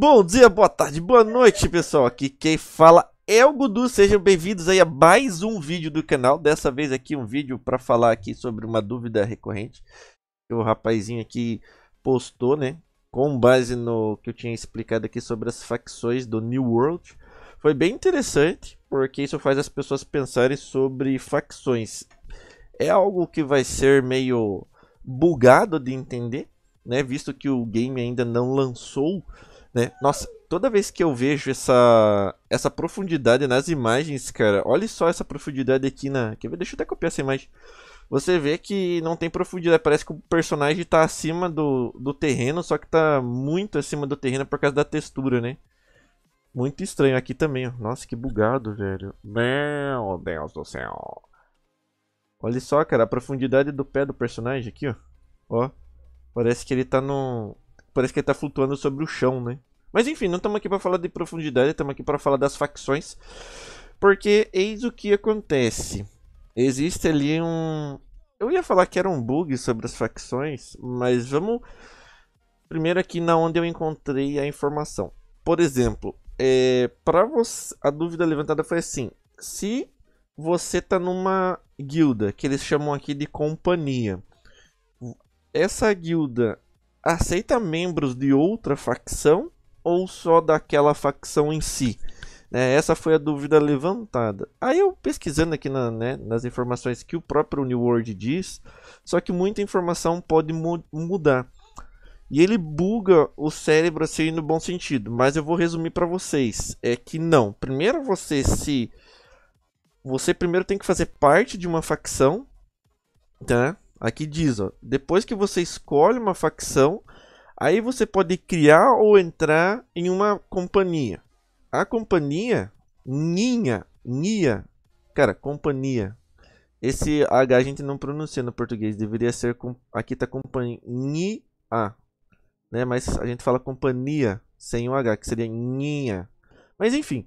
Bom dia, boa tarde, boa noite, pessoal. Aqui quem fala é o Gudu. Sejam bem-vindos aí a mais um vídeo do canal. Dessa vez aqui um vídeo para falar aqui sobre uma dúvida recorrente que o rapazinho aqui postou, né? Com base no que eu tinha explicado aqui sobre as facções do New World. Foi bem interessante, porque isso faz as pessoas pensarem sobre facções. É algo que vai ser meio bugado de entender, né? Visto que o game ainda não lançou né? Nossa, toda vez que eu vejo essa, essa profundidade nas imagens, cara, olha só essa profundidade aqui na. Quer ver? Deixa eu até copiar essa imagem. Você vê que não tem profundidade, parece que o personagem tá acima do, do terreno, só que tá muito acima do terreno por causa da textura, né? Muito estranho aqui também, ó. Nossa, que bugado, velho. Meu Deus do céu. Olha só, cara, a profundidade do pé do personagem aqui, ó. Ó, parece que ele tá no parece que ele tá flutuando sobre o chão, né? Mas enfim, não estamos aqui para falar de profundidade, estamos aqui para falar das facções. Porque eis o que acontece. Existe ali um. Eu ia falar que era um bug sobre as facções, mas vamos. Primeiro aqui na onde eu encontrei a informação. Por exemplo, é... para você. A dúvida levantada foi assim: se você tá numa guilda, que eles chamam aqui de companhia. Essa guilda, aceita membros de outra facção ou só daquela facção em si? É, essa foi a dúvida levantada. Aí eu pesquisando aqui na, né, nas informações que o próprio New World diz, só que muita informação pode mu mudar. E ele buga o cérebro assim no bom sentido, mas eu vou resumir para vocês. É que não. Primeiro você se. Você primeiro tem que fazer parte de uma facção, tá? Aqui diz, ó, depois que você escolhe uma facção, aí você pode criar ou entrar em uma companhia. A companhia, Ninha, Nia, cara, companhia. Esse H a gente não pronuncia no português, deveria ser, aqui tá companhia, né? Mas a gente fala companhia sem o H, que seria Ninha. Mas enfim,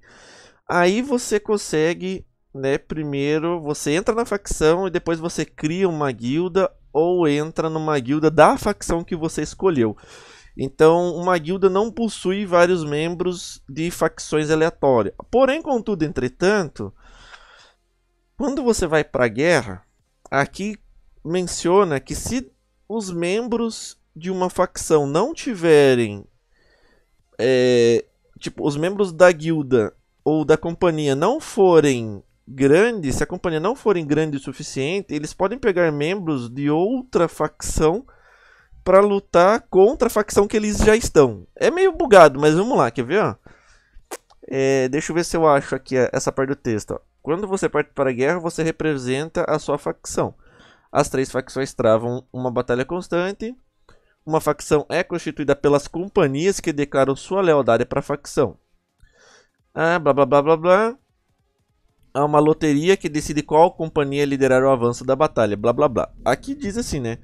aí você consegue né? Primeiro você entra na facção e depois você cria uma guilda ou entra numa guilda da facção que você escolheu. Então, uma guilda não possui vários membros de facções aleatórias. Porém, contudo, entretanto, quando você vai para a guerra, aqui menciona que se os membros de uma facção não tiverem é, tipo os membros da guilda ou da companhia não forem grande, se a companhia não forem grande o suficiente, eles podem pegar membros de outra facção para lutar contra a facção que eles já estão. É meio bugado, mas vamos lá, quer ver? É, deixa eu ver se eu acho aqui essa parte do texto. Ó. Quando você parte para a guerra, você representa a sua facção. As três facções travam uma batalha constante. Uma facção é constituída pelas companhias que declaram sua lealdade para a facção. Ah, blá blá blá blá blá a é uma loteria que decide qual companhia liderar o avanço da batalha, blá blá blá. Aqui diz assim, né?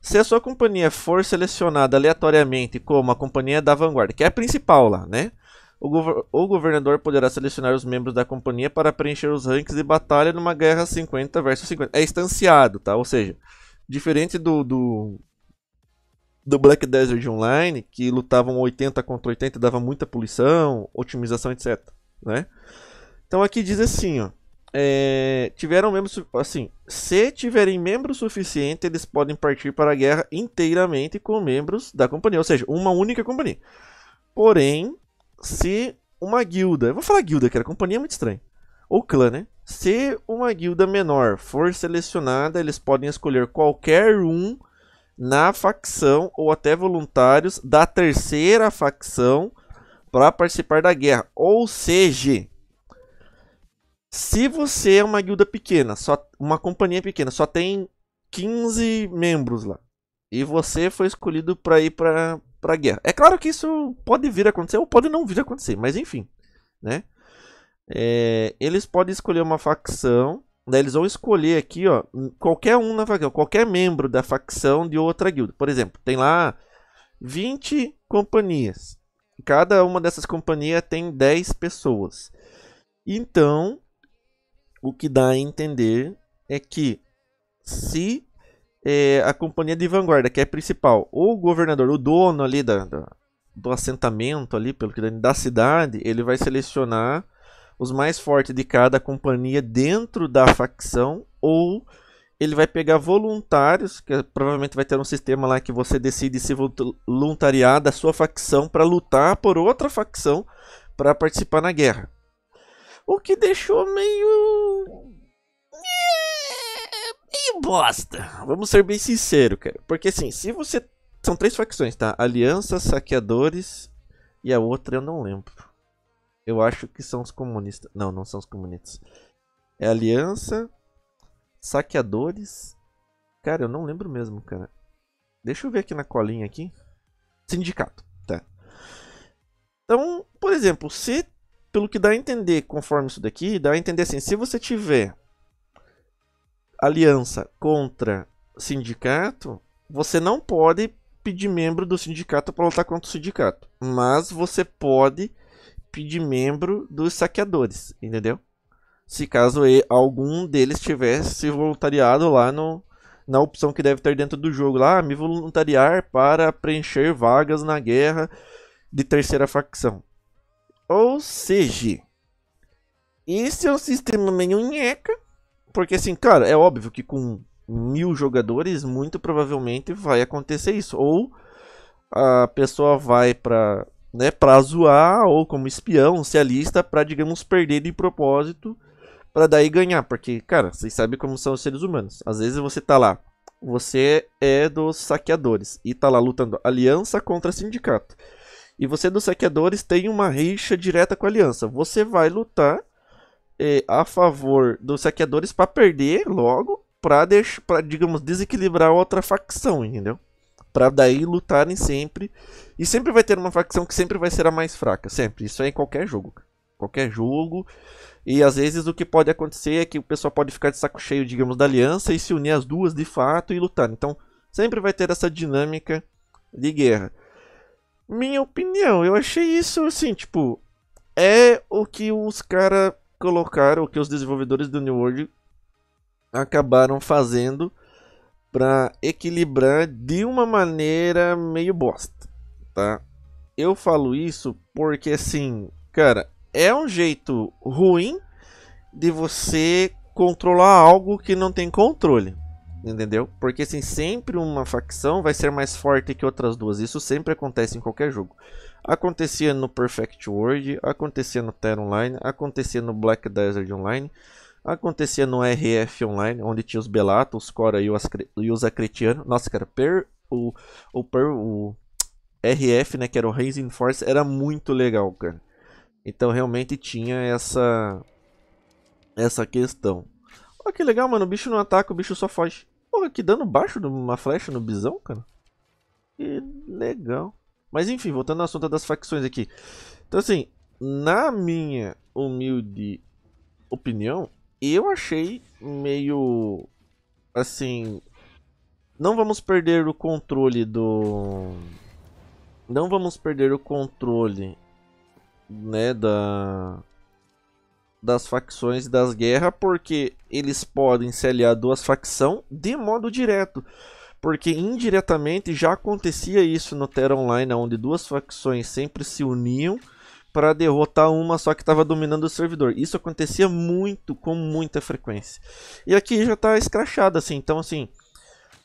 Se a sua companhia for selecionada aleatoriamente como a companhia da vanguarda, que é a principal lá, né? O, gover o governador poderá selecionar os membros da companhia para preencher os ranks de batalha numa guerra 50 versus 50. É instanciado, tá? Ou seja, diferente do, do, do Black Desert Online, que lutavam 80 contra 80 dava muita poluição, otimização, etc. Né? Então aqui diz assim, ó. É, tiveram membros assim, se tiverem membro suficiente, eles podem partir para a guerra inteiramente com membros da companhia, ou seja, uma única companhia. Porém, se uma guilda, eu vou falar guilda, que era companhia é muito estranha, ou clã, né? Se uma guilda menor for selecionada, eles podem escolher qualquer um na facção ou até voluntários da terceira facção para participar da guerra. Ou seja, se você é uma guilda pequena, só uma companhia pequena, só tem 15 membros lá. E você foi escolhido para ir para para guerra. É claro que isso pode vir a acontecer ou pode não vir a acontecer, mas enfim, né? É, eles podem escolher uma facção, né? eles vão escolher aqui, ó, qualquer um na facção, qualquer membro da facção de outra guilda. Por exemplo, tem lá 20 companhias. Cada uma dessas companhias tem 10 pessoas. Então, o que dá a entender é que se é, a companhia de vanguarda, que é a principal, ou o governador, o dono ali da, da do assentamento ali, pelo que da cidade, ele vai selecionar os mais fortes de cada companhia dentro da facção ou ele vai pegar voluntários, que é, provavelmente vai ter um sistema lá que você decide se voluntariar da sua facção para lutar por outra facção para participar na guerra. O que deixou meio. É, meio bosta. Vamos ser bem sinceros, cara. Porque assim, se você. São três facções, tá? Aliança, saqueadores e a outra eu não lembro. Eu acho que são os comunistas. Não, não são os comunistas. É Aliança, saqueadores. Cara, eu não lembro mesmo, cara. Deixa eu ver aqui na colinha aqui. Sindicato, tá. Então, por exemplo, se pelo que dá a entender, conforme isso daqui, dá a entender assim: se você tiver aliança contra sindicato, você não pode pedir membro do sindicato para lutar contra o sindicato, mas você pode pedir membro dos saqueadores, entendeu? Se caso algum deles tivesse se voluntariado lá no, na opção que deve ter dentro do jogo lá, ah, me voluntariar para preencher vagas na guerra de terceira facção. Ou seja, esse é um sistema meio nheca, porque assim, cara, é óbvio que com mil jogadores, muito provavelmente vai acontecer isso. Ou a pessoa vai pra, né, pra zoar, ou como espião, se alista pra, digamos, perder de propósito, pra daí ganhar. Porque, cara, vocês sabem como são os seres humanos. Às vezes você tá lá, você é dos saqueadores, e tá lá lutando aliança contra sindicato. E você dos saqueadores tem uma rixa direta com a aliança. Você vai lutar é, a favor dos saqueadores para perder logo, para deixar, digamos, desequilibrar outra facção, entendeu? Para daí lutarem sempre. E sempre vai ter uma facção que sempre vai ser a mais fraca, sempre. Isso é em qualquer jogo. Qualquer jogo. E às vezes o que pode acontecer é que o pessoal pode ficar de saco cheio, digamos, da aliança e se unir as duas de fato e lutar. Então, sempre vai ter essa dinâmica de guerra minha opinião, eu achei isso assim, tipo, é o que os caras colocaram, o que os desenvolvedores do New World acabaram fazendo para equilibrar de uma maneira meio bosta, tá? Eu falo isso porque assim, cara, é um jeito ruim de você controlar algo que não tem controle entendeu? Porque assim, sempre uma facção vai ser mais forte que outras duas. Isso sempre acontece em qualquer jogo. Acontecia no Perfect World, acontecia no Terra Online, acontecia no Black Desert Online, acontecia no RF Online, onde tinha os Belato, os Cora e, e os Acretiano. Nossa, cara, per, o, o, per, o RF, né, que era o Raising Force, era muito legal, cara. Então realmente tinha essa essa questão. Olha que legal, mano. O bicho não ataca, o bicho só foge. Porra, que dano baixo de uma flecha no bisão, cara. Que legal. Mas enfim, voltando ao assunto das facções aqui. Então assim, na minha humilde opinião, eu achei meio assim, não vamos perder o controle do não vamos perder o controle né da das facções e das guerras, porque eles podem se aliar duas facções de modo direto. Porque indiretamente já acontecia isso no Terra Online, onde duas facções sempre se uniam para derrotar uma só que estava dominando o servidor. Isso acontecia muito, com muita frequência. E aqui já está escrachado assim, então assim,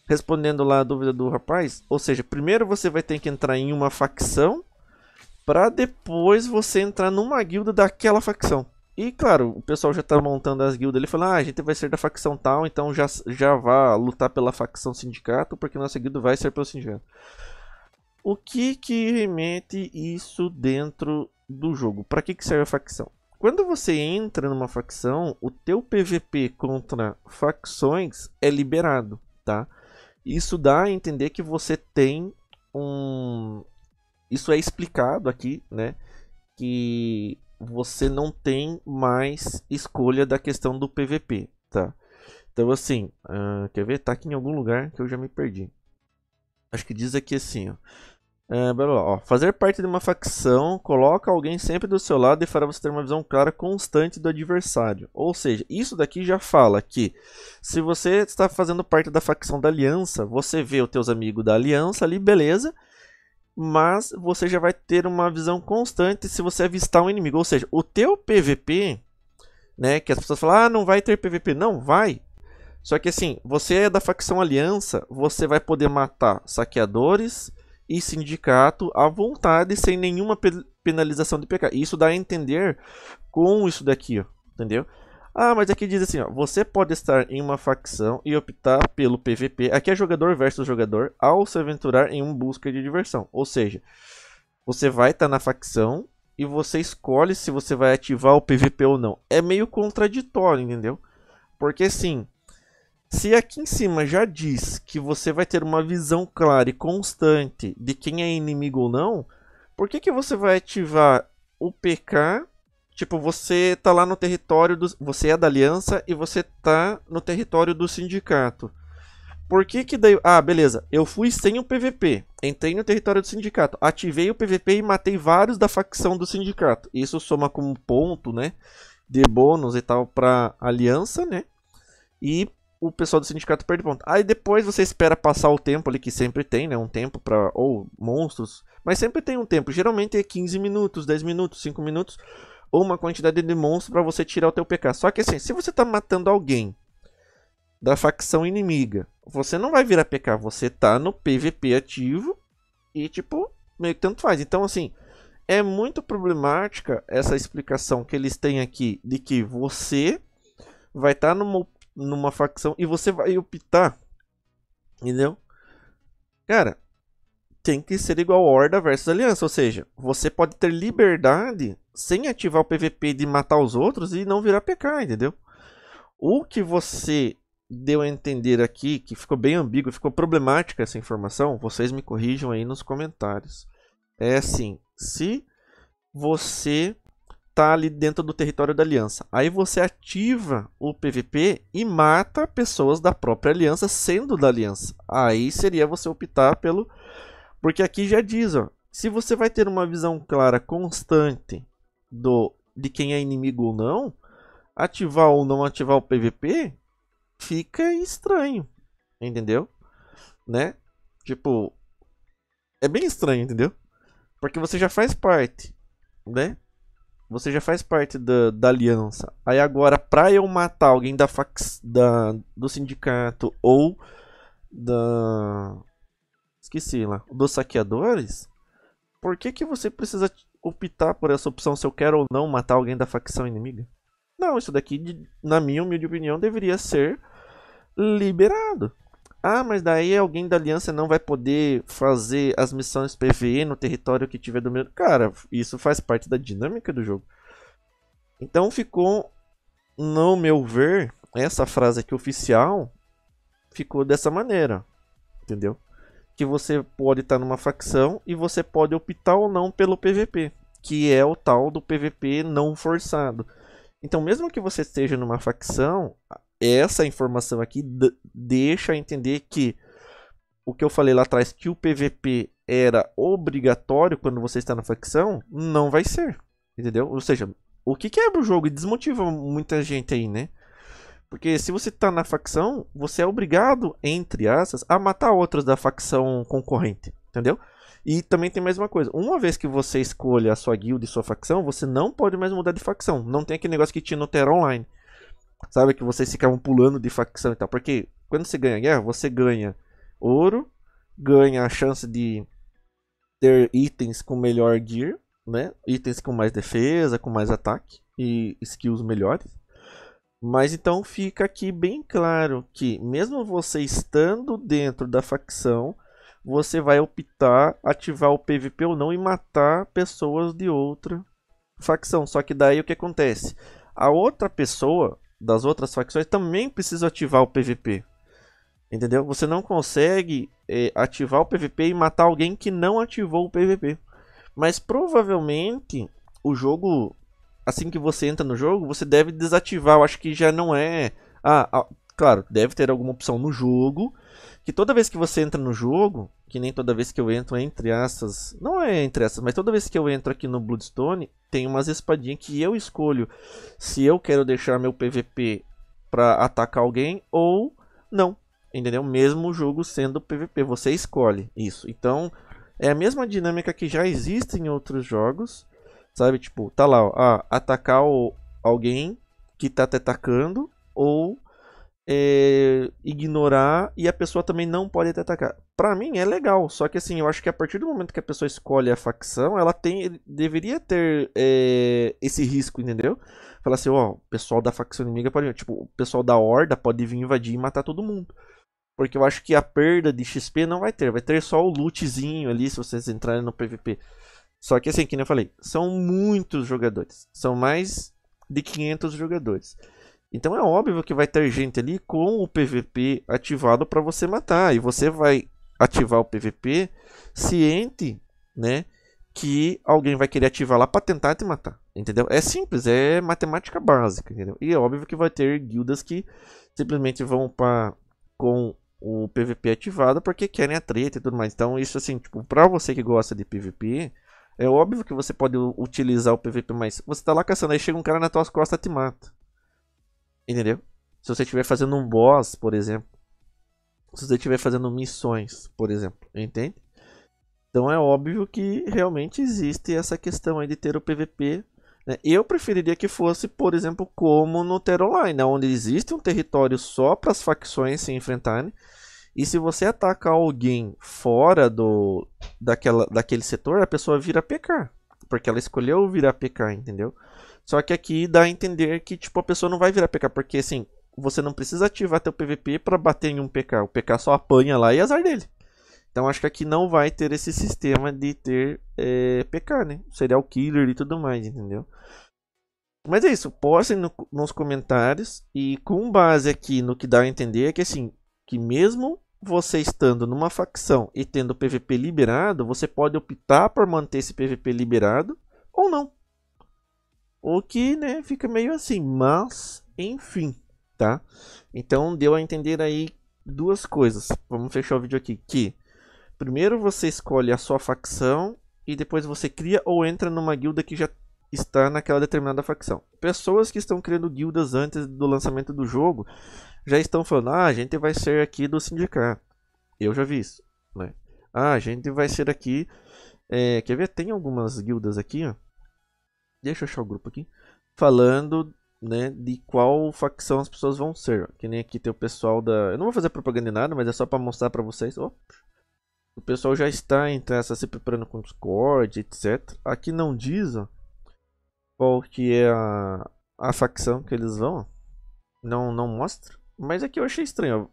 respondendo lá a dúvida do rapaz, ou seja, primeiro você vai ter que entrar em uma facção para depois você entrar numa guilda daquela facção. E claro, o pessoal já tá montando as guildas. Ele fala ah, a gente vai ser da facção tal, então já, já vá lutar pela facção sindicato, porque nossa guilda vai ser pelo sindicato. O que que remete isso dentro do jogo? Para que que serve a facção? Quando você entra numa facção, o teu PVP contra facções é liberado, tá? Isso dá a entender que você tem um isso é explicado aqui, né? Que você não tem mais escolha da questão do PVP, tá? Então assim, uh, quer ver? Tá aqui em algum lugar que eu já me perdi. Acho que diz aqui assim, ó. Uh, blá, blá, ó. Fazer parte de uma facção coloca alguém sempre do seu lado e fará você ter uma visão clara constante do adversário. Ou seja, isso daqui já fala que se você está fazendo parte da facção da aliança, você vê os teus amigos da aliança ali, beleza mas você já vai ter uma visão constante se você avistar um inimigo. Ou seja, o teu PVP, né, que as pessoas falam, ah, não vai ter PVP. Não, vai. Só que assim, você é da facção Aliança, você vai poder matar saqueadores e sindicato à vontade, sem nenhuma penalização de PK. Isso dá a entender com isso daqui, ó, entendeu? Ah, mas aqui diz assim, ó, você pode estar em uma facção e optar pelo PVP. Aqui é jogador versus jogador ao se aventurar em um busca de diversão. Ou seja, você vai estar tá na facção e você escolhe se você vai ativar o PVP ou não. É meio contraditório, entendeu? Porque assim, se aqui em cima já diz que você vai ter uma visão clara e constante de quem é inimigo ou não, por que, que você vai ativar o PK Tipo, você tá lá no território do. Você é da aliança e você tá no território do sindicato. Por que que daí. Ah, beleza. Eu fui sem o PVP. Entrei no território do sindicato. Ativei o PVP e matei vários da facção do sindicato. Isso soma como ponto, né? De bônus e tal pra aliança, né? E o pessoal do sindicato perde ponto. Aí depois você espera passar o tempo ali, que sempre tem, né? Um tempo pra. Ou monstros. Mas sempre tem um tempo. Geralmente é 15 minutos, 10 minutos, 5 minutos ou uma quantidade de monstros para você tirar o teu PK. Só que assim, se você está matando alguém da facção inimiga, você não vai virar PK, você tá no PVP ativo e tipo, meio que tanto faz. Então assim, é muito problemática essa explicação que eles têm aqui de que você vai estar tá numa, numa facção e você vai optar, entendeu? Cara, tem que ser igual Horda versus Aliança, ou seja, você pode ter liberdade sem ativar o PVP de matar os outros e não virar PK, entendeu? O que você deu a entender aqui, que ficou bem ambíguo, ficou problemática essa informação, vocês me corrijam aí nos comentários. É assim, se você tá ali dentro do território da aliança, aí você ativa o PVP e mata pessoas da própria aliança sendo da aliança. Aí seria você optar pelo porque aqui já diz, ó, se você vai ter uma visão clara constante do de quem é inimigo ou não, ativar ou não ativar o PVP, fica estranho, entendeu? Né? Tipo, é bem estranho, entendeu? Porque você já faz parte, né? Você já faz parte da, da aliança. Aí agora, pra eu matar alguém da fax, da, do sindicato ou da. Esqueci lá. Dos saqueadores, por que, que você precisa optar por essa opção se eu quero ou não matar alguém da facção inimiga? Não, isso daqui, na minha humilde opinião, deveria ser liberado. Ah, mas daí alguém da aliança não vai poder fazer as missões PVE no território que tiver do meu. Cara, isso faz parte da dinâmica do jogo. Então ficou, no meu ver, essa frase aqui oficial ficou dessa maneira. Entendeu? que você pode estar tá numa facção e você pode optar ou não pelo PVP, que é o tal do PVP não forçado. Então, mesmo que você esteja numa facção, essa informação aqui deixa a entender que o que eu falei lá atrás, que o PVP era obrigatório quando você está na facção, não vai ser. Entendeu? Ou seja, o que quebra o jogo e desmotiva muita gente aí, né? Porque se você tá na facção, você é obrigado, entre aspas, a matar outros da facção concorrente, entendeu? E também tem mais uma coisa. Uma vez que você escolha a sua guilda e sua facção, você não pode mais mudar de facção. Não tem aquele negócio que tinha no Terra Online. Sabe? Que vocês ficavam pulando de facção e tal. Porque quando você ganha guerra, você ganha ouro, ganha a chance de ter itens com melhor gear, né? Itens com mais defesa, com mais ataque e skills melhores. Mas então fica aqui bem claro que, mesmo você estando dentro da facção, você vai optar ativar o PVP ou não e matar pessoas de outra facção. Só que daí o que acontece? A outra pessoa das outras facções também precisa ativar o PVP. Entendeu? Você não consegue é, ativar o PVP e matar alguém que não ativou o PVP. Mas provavelmente o jogo assim que você entra no jogo, você deve desativar. Eu acho que já não é. Ah, ah, claro, deve ter alguma opção no jogo. Que toda vez que você entra no jogo, que nem toda vez que eu entro é entre essas. Não é entre essas, mas toda vez que eu entro aqui no Bloodstone, tem umas espadinhas que eu escolho se eu quero deixar meu PVP para atacar alguém ou não. Entendeu? Mesmo o jogo sendo PVP, você escolhe isso. Então, é a mesma dinâmica que já existe em outros jogos Sabe, tipo, tá lá, ó, ah, atacar o, alguém que tá te atacando ou é, ignorar e a pessoa também não pode te atacar. Para mim é legal, só que assim, eu acho que a partir do momento que a pessoa escolhe a facção, ela tem deveria ter é, esse risco, entendeu? Falar assim, ó, o pessoal da facção inimiga pode, tipo, o pessoal da horda pode vir invadir e matar todo mundo. Porque eu acho que a perda de XP não vai ter, vai ter só o lootzinho ali se vocês entrarem no PVP. Só que assim, que eu falei, são muitos jogadores. São mais de 500 jogadores. Então é óbvio que vai ter gente ali com o PVP ativado para você matar. E você vai ativar o PVP ciente, né? Que alguém vai querer ativar lá para tentar te matar. Entendeu? É simples, é matemática básica, entendeu? E é óbvio que vai ter guildas que simplesmente vão para com o PVP ativado porque querem a treta e tudo mais. Então, isso assim, tipo, para você que gosta de PVP, é óbvio que você pode utilizar o PVP, mas você tá lá caçando, aí chega um cara nas tuas costas e te mata. Entendeu? Se você estiver fazendo um boss, por exemplo. Se você estiver fazendo missões, por exemplo. Entende? Então é óbvio que realmente existe essa questão aí de ter o PVP. Né? Eu preferiria que fosse, por exemplo, como no Terror Online, né? onde existe um território só para as facções se enfrentarem. E se você atacar alguém fora do daquela, daquele setor, a pessoa vira PK. Porque ela escolheu virar PK, entendeu? Só que aqui dá a entender que tipo a pessoa não vai virar PK, porque assim, você não precisa ativar teu PVP para bater em um PK. O PK só apanha lá e é azar dele. Então acho que aqui não vai ter esse sistema de ter é, eh, PK, né? Seria o killer e tudo mais, entendeu? Mas é isso, postem no, nos comentários e com base aqui no que dá a entender é que assim, que mesmo você estando numa facção e tendo o PVP liberado, você pode optar por manter esse PVP liberado ou não. O que, né, fica meio assim, mas enfim, tá? Então deu a entender aí duas coisas. Vamos fechar o vídeo aqui que primeiro você escolhe a sua facção e depois você cria ou entra numa guilda que já está naquela determinada facção. Pessoas que estão criando guildas antes do lançamento do jogo já estão falando: ah, a gente vai ser aqui do sindicato. Eu já vi isso, né? Ah, a gente vai ser aqui. É, quer ver? Tem algumas guildas aqui, ó. Deixa eu achar o grupo aqui. Falando, né, de qual facção as pessoas vão ser. Ó. Que nem aqui tem o pessoal da. Eu não vou fazer propaganda em nada, mas é só para mostrar para vocês. Opa. O pessoal já está então, se preparando com o Discord, etc. Aqui não diz, ó qual que é a, a facção que eles vão. Não, não mostra. Mas aqui é eu achei estranho.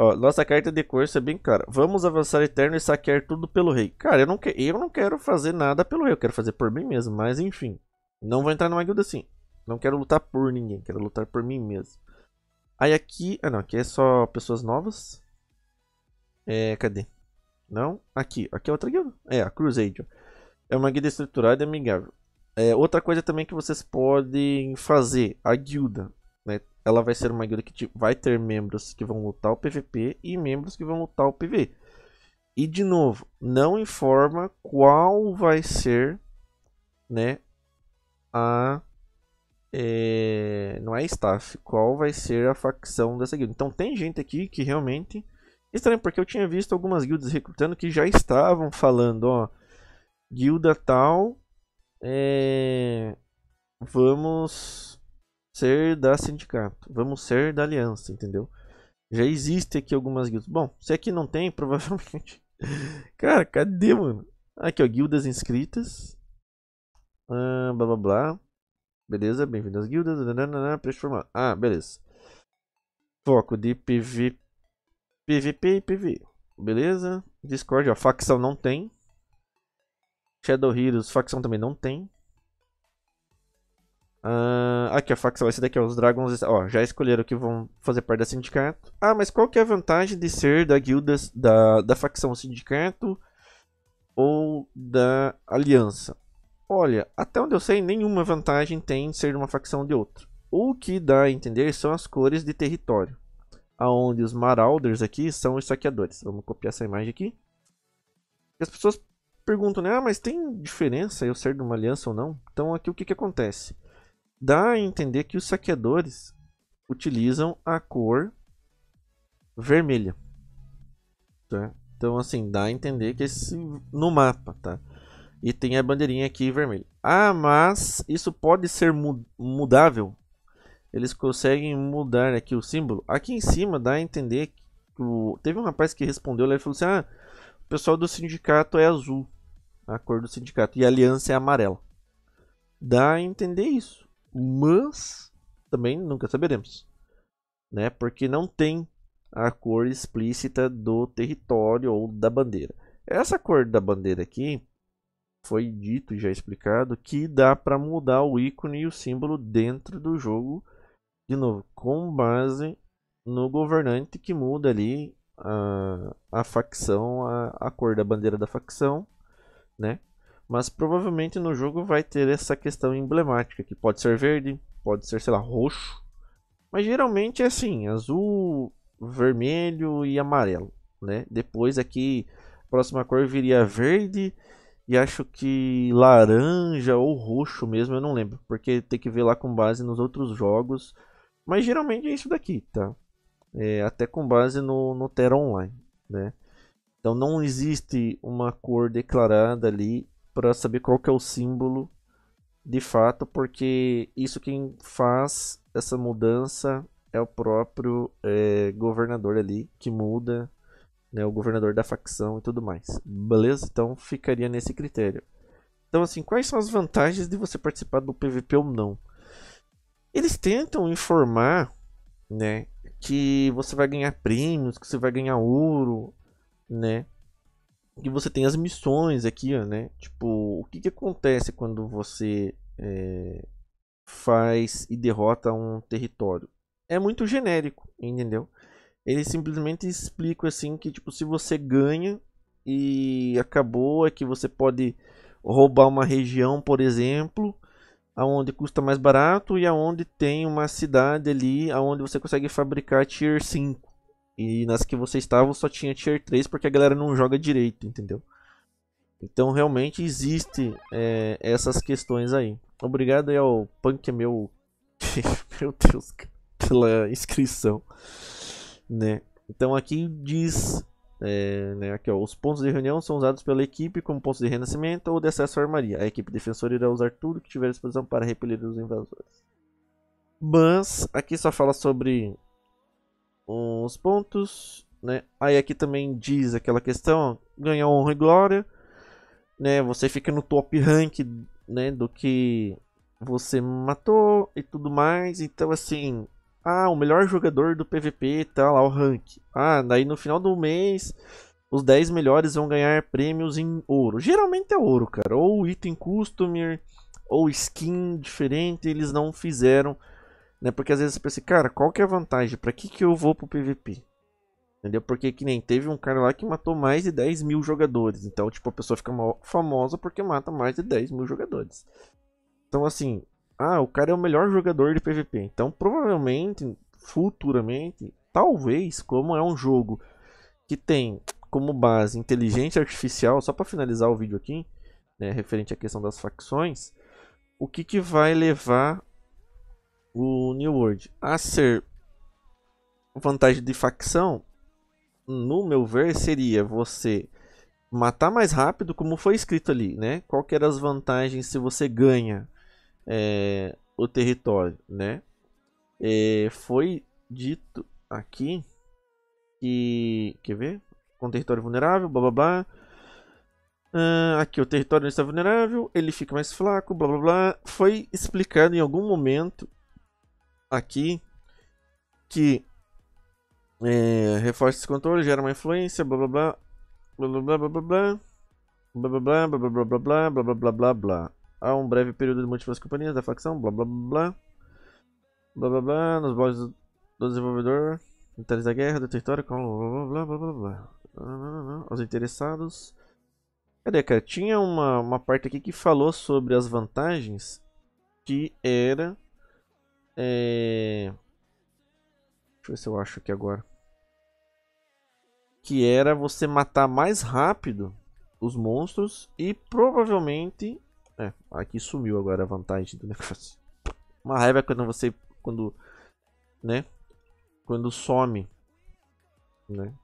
Ó, nossa carta de curso é bem clara. Vamos avançar eterno e saquear tudo pelo rei. Cara, eu não, que, eu não quero fazer nada pelo rei. Eu quero fazer por mim mesmo. Mas enfim. Não vou entrar numa guilda assim. Não quero lutar por ninguém. Quero lutar por mim mesmo. Aí aqui... Ah, não. Aqui é só pessoas novas. É... Cadê? Não. Aqui. Aqui é outra guilda. É, a Crusade. É uma guilda estruturada e amigável. É, outra coisa também que vocês podem fazer, a guilda, né? Ela vai ser uma guilda que vai ter membros que vão lutar o PVP e membros que vão lutar o PV. E de novo, não informa qual vai ser, né? A é, não é staff, qual vai ser a facção dessa guilda. Então tem gente aqui que realmente estranho porque eu tinha visto algumas guildas recrutando que já estavam falando, ó, guilda tal é, vamos ser da sindicato, vamos ser da aliança, entendeu? Já existe aqui algumas guildas. Bom, se aqui não tem, provavelmente. Cara, cadê, mano? Aqui, ó, guildas inscritas. Ah, blá blá blá. Beleza, bem-vindo às guildas. Nananana, Ah, beleza. Foco de PV... PVP e PV. Beleza. Discord, ó, facção não tem. Shadow Heroes, facção também não tem. Uh, aqui a facção, esse daqui é os Dragons. Ó, já escolheram que vão fazer parte da sindicato. Ah, mas qual que é a vantagem de ser da guilda, da, da facção sindicato ou da aliança? Olha, até onde eu sei, nenhuma vantagem tem de ser de uma facção ou de outra. O que dá a entender são as cores de território. Aonde os Marauders aqui são os saqueadores. Vamos copiar essa imagem aqui. As pessoas perguntam, né? Ah, mas tem diferença eu ser de uma aliança ou não? Então aqui o que, que acontece? Dá a entender que os saqueadores utilizam a cor vermelha. Tá? Então, assim, dá a entender que esse no mapa, tá? E tem a bandeirinha aqui vermelha. Ah, mas isso pode ser mudável. Eles conseguem mudar aqui o símbolo. Aqui em cima dá a entender que o... teve um rapaz que respondeu lá e falou assim: "Ah, o pessoal do sindicato é azul" a cor do sindicato. E a aliança é amarela. Dá a entender isso. Mas também nunca saberemos. Né? Porque não tem a cor explícita do território ou da bandeira. Essa cor da bandeira aqui foi dito e já explicado que dá para mudar o ícone e o símbolo dentro do jogo, de novo, com base no governante que muda ali a, a facção, a, a cor da bandeira da facção né? Mas provavelmente no jogo vai ter essa questão emblemática, que pode ser verde, pode ser, sei lá, roxo. Mas geralmente é assim, azul, vermelho e amarelo, né? Depois aqui, próxima cor viria verde e acho que laranja ou roxo mesmo, eu não lembro, porque tem que ver lá com base nos outros jogos. Mas geralmente é isso daqui, tá? É, até com base no, no Terra Online, né? Então não existe uma cor declarada ali para saber qual que é o símbolo de fato, porque isso quem faz essa mudança é o próprio é, governador ali que muda, né, o governador da facção e tudo mais. Beleza? Então ficaria nesse critério. Então assim, quais são as vantagens de você participar do PVP ou não? Eles tentam informar, né, que você vai ganhar prêmios, que você vai ganhar ouro, né? E você tem as missões aqui, né? Tipo, o que, que acontece quando você é, faz e derrota um território? É muito genérico, entendeu? Ele simplesmente explica assim que tipo, se você ganha e acabou, é que você pode roubar uma região, por exemplo, aonde custa mais barato e aonde tem uma cidade ali aonde você consegue fabricar tier 5. E nas que você estava só tinha tier 3 porque a galera não joga direito, entendeu? Então realmente existe é, essas questões aí. Obrigado aí ao Punk é meu. meu Deus, pela inscrição. Né? Então aqui diz. É, né, aqui, ó, os pontos de reunião são usados pela equipe como pontos de renascimento ou de acesso à armaria. A equipe defensora irá usar tudo que tiver disposição para repelir os invasores. Mas aqui só fala sobre uns pontos, né? Aí aqui também diz aquela questão, ganhar honra e glória, né? Você fica no top rank, né, do que você matou e tudo mais. Então assim, ah, o melhor jogador do PVP tá lá o rank. Ah, daí no final do mês os 10 melhores vão ganhar prêmios em ouro. Geralmente é ouro, cara, ou item customer ou skin diferente, eles não fizeram né? Porque às vezes você pensa, assim, cara, qual que é a vantagem? para que, que eu vou pro PVP? Entendeu? Porque que nem teve um cara lá que matou mais de 10 mil jogadores. Então, tipo, a pessoa fica famosa porque mata mais de 10 mil jogadores. Então, assim, ah, o cara é o melhor jogador de PVP. Então, provavelmente, futuramente, talvez, como é um jogo que tem como base inteligência artificial, só para finalizar o vídeo aqui, né, referente à questão das facções, o que, que vai levar o New World. A ser vantagem de facção, no meu ver, seria você matar mais rápido, como foi escrito ali, né? Qual que eram as vantagens se você ganha é, o território, né? É, foi dito aqui que... quer ver? Com território vulnerável, blá blá blá. Uh, aqui o território não está vulnerável, ele fica mais fraco, blá blá blá. Foi explicado em algum momento aqui que é, reforça esse controle, gera uma influência, blá blá blá, blá blá blá blá blá, blá blá blá blá blá blá blá blá blá blá blá blá. Há um breve período de múltiplas companhias da facção, blá blá blá blá blá blá, nos blogs do desenvolvedor, detalhes da guerra, do território, com blá blá blá blá blá. Os interessados. Cadê, cara? Tinha uma, uma parte aqui que falou sobre as vantagens que era é... Deixa eu ver se eu acho aqui agora. Que era você matar mais rápido os monstros e provavelmente... É, aqui sumiu agora a vantagem do negócio. Uma raiva é quando você... Quando... Né? Quando some. Né?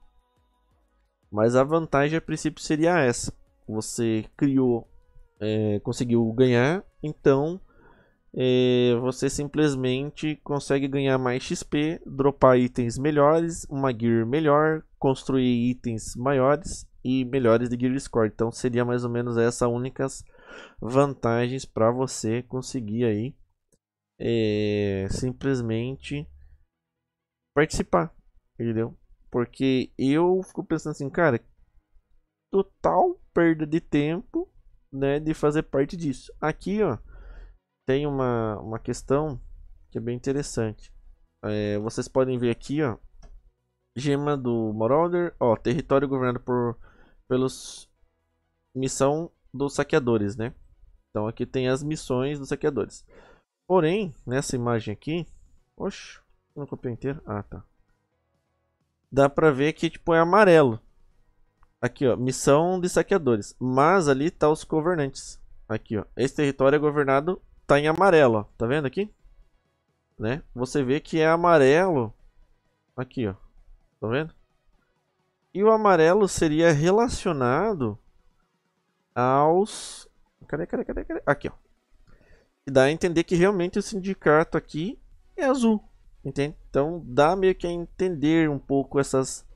Mas a vantagem a princípio seria essa. Você criou... É, conseguiu ganhar, então é, você simplesmente consegue ganhar mais XP, dropar itens melhores, uma gear melhor, construir itens maiores e melhores de gear score. Então seria mais ou menos essas únicas vantagens para você conseguir aí é, simplesmente participar, entendeu? Porque eu fico pensando assim, cara, total perda de tempo, né, de fazer parte disso. Aqui, ó tem uma, uma questão que é bem interessante. É, vocês podem ver aqui, ó. Gema do Marauder, ó, território governado por pelos missão dos saqueadores, né? Então aqui tem as missões dos saqueadores. Porém, nessa imagem aqui, oxe, não copiei inteiro. Ah, tá. Dá pra ver que tipo é amarelo. Aqui, ó, missão de saqueadores, mas ali tá os governantes. Aqui, ó. Esse território é governado tá em amarelo, ó. tá vendo aqui? Né? Você vê que é amarelo aqui, ó. Tá vendo? E o amarelo seria relacionado aos Cadê, cadê, cadê, cadê? Aqui, ó. E dá a entender que realmente o sindicato aqui é azul, entende? Então dá meio que a entender um pouco essas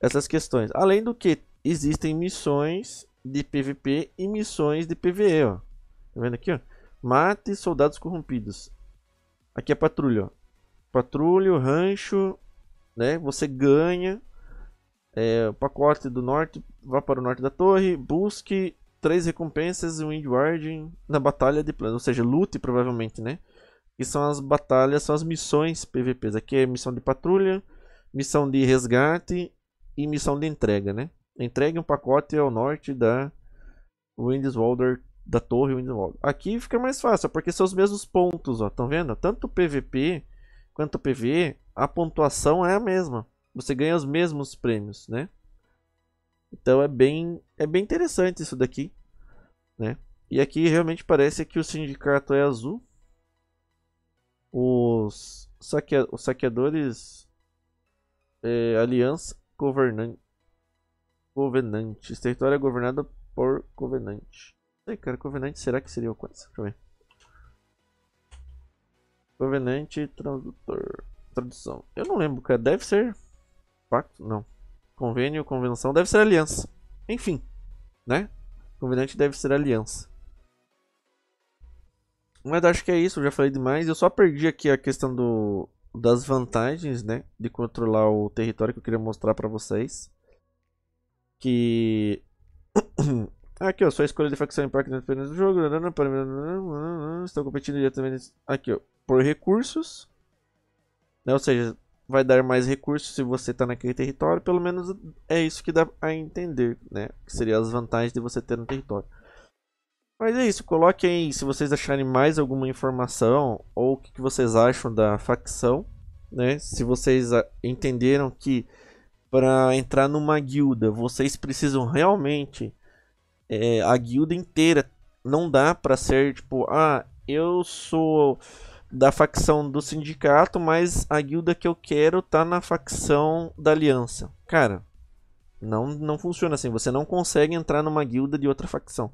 essas questões. Além do que existem missões de PVP e missões de PVE, ó. Tá vendo aqui, ó? Mate soldados corrompidos. Aqui é patrulha. Patrulha, rancho, né? Você ganha é, o pacote do norte. Vá para o norte da torre. Busque três recompensas e um Windward na batalha de plano. Ou seja, lute provavelmente, né? Que são as batalhas, são as missões PVPs. Aqui é missão de patrulha, missão de resgate e missão de entrega, né? Entregue um pacote ao norte da Windwalder da torre ou logo. Aqui fica mais fácil, porque são os mesmos pontos, ó. Estão vendo? Tanto o PVP quanto o PVE, a pontuação é a mesma. Você ganha os mesmos prêmios, né? Então é bem, é bem interessante isso daqui, né? E aqui realmente parece que o sindicato é azul. Os, saque, os saqueadores é, aliança governante, Governante. Esse território é governado por covenante sei, cara. Covenante, será que seria o coisa? Deixa eu ver. Covenante tradutor. Tradução. Eu não lembro, cara. Deve ser. Pacto? Não. Convênio, convenção. Deve ser aliança. Enfim, né? Covenante deve ser aliança. Mas acho que é isso, eu já falei demais. Eu só perdi aqui a questão do, das vantagens, né? De controlar o território que eu queria mostrar para vocês. Que Aqui, ó, sua escolha de facção impacta dependendo do jogo. Estão competindo diretamente aqui, ó, por recursos. Né? Ou seja, vai dar mais recursos se você está naquele território. Pelo menos é isso que dá a entender, né? Que seria as vantagens de você ter no território. Mas é isso, coloquem aí se vocês acharem mais alguma informação ou o que, que vocês acham da facção, né? Se vocês ah, entenderam que para entrar numa guilda vocês precisam realmente é, a guilda inteira. Não dá para ser tipo, ah, eu sou da facção do sindicato, mas a guilda que eu quero tá na facção da aliança. Cara, não, não funciona assim. Você não consegue entrar numa guilda de outra facção.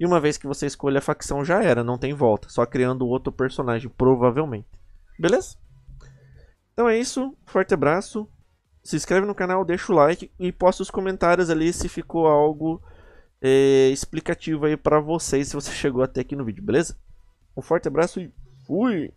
E uma vez que você escolhe a facção, já era, não tem volta. Só criando outro personagem, provavelmente. Beleza? Então é isso. Forte abraço. Se inscreve no canal, deixa o like e posta os comentários ali se ficou algo é, explicativo aí para vocês se você chegou até aqui no vídeo, beleza? Um forte abraço e fui!